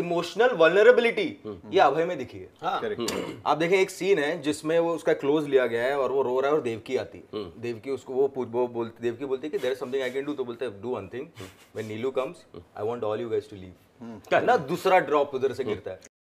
Emotional vulnerability हम्म, ये अभय में दिखी है हाँ। हम्म। आप देखें एक सीन है जिसमें वो उसका क्लोज लिया गया है और वो रो रहा है और देवकी आती है हम्म। देवकी उसको वो पूछ वो बोलती देवकी बोलती है कि समथिंग आई कैन डू तो बोलते हैं do one thing when Neelu comes I want all you guys to leave ना दूसरा ड्रॉप उधर से गिरता है